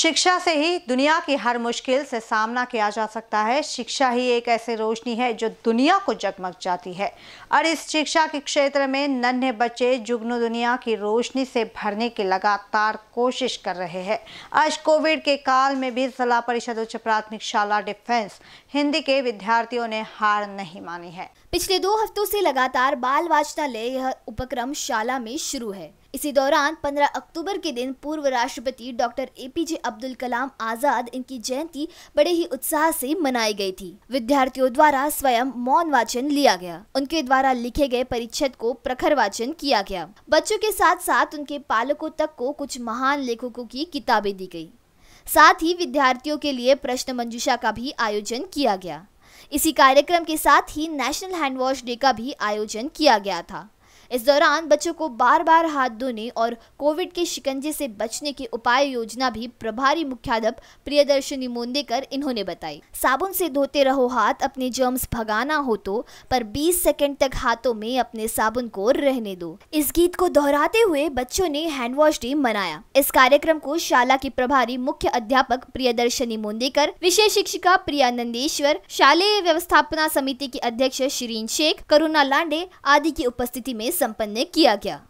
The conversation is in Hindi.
शिक्षा से ही दुनिया की हर मुश्किल से सामना किया जा सकता है शिक्षा ही एक ऐसी रोशनी है जो दुनिया को जगमग जाती है और इस शिक्षा के क्षेत्र में नन्हे बच्चे जुगनू दुनिया की रोशनी से भरने की लगातार कोशिश कर रहे हैं आज कोविड के काल में भी जिला परिषद उच्च प्राथमिक शाला डिफेंस हिंदी के विद्यार्थियों ने हार नहीं मानी है पिछले दो हफ्तों से लगातार बाल ले यह उपक्रम शाला में शुरू है इसी दौरान 15 अक्टूबर के दिन पूर्व राष्ट्रपति डॉक्टर एपीजे अब्दुल कलाम आजाद इनकी जयंती बड़े ही उत्साह से मनाई गई थी विद्यार्थियों द्वारा स्वयं मौन वाचन लिया गया उनके द्वारा लिखे गए परिच्छेद को प्रखर वाचन किया गया बच्चों के साथ साथ उनके पालकों तक को कुछ महान लेखकों की किताबें दी गई साथ ही विद्यार्थियों के लिए प्रश्न मंजुषा का भी आयोजन किया गया इसी कार्यक्रम के साथ ही नेशनल हैंडवॉश डे का भी आयोजन किया गया था इस दौरान बच्चों को बार बार हाथ धोने और कोविड के शिकंजे से बचने की उपाय योजना भी प्रभारी मुख्याध्यापक प्रियदर्शनी मोंदेकर इन्होंने बताई साबुन से धोते रहो हाथ अपने जर्म्स भगाना हो तो पर 20 सेकंड तक हाथों में अपने साबुन को रहने दो इस गीत को दोहराते हुए बच्चों ने हैंड वॉश डे मनाया इस कार्यक्रम को शाला की प्रभारी मुख्य अध्यापक प्रियदर्शनी मोन्देकर विशेष शिक्षिका प्रिया नंदेश्वर शालेय व्यवस्थापना समिति की अध्यक्ष शिरीन शेख करुणा लांडे आदि की उपस्थिति में संपन्न किया गया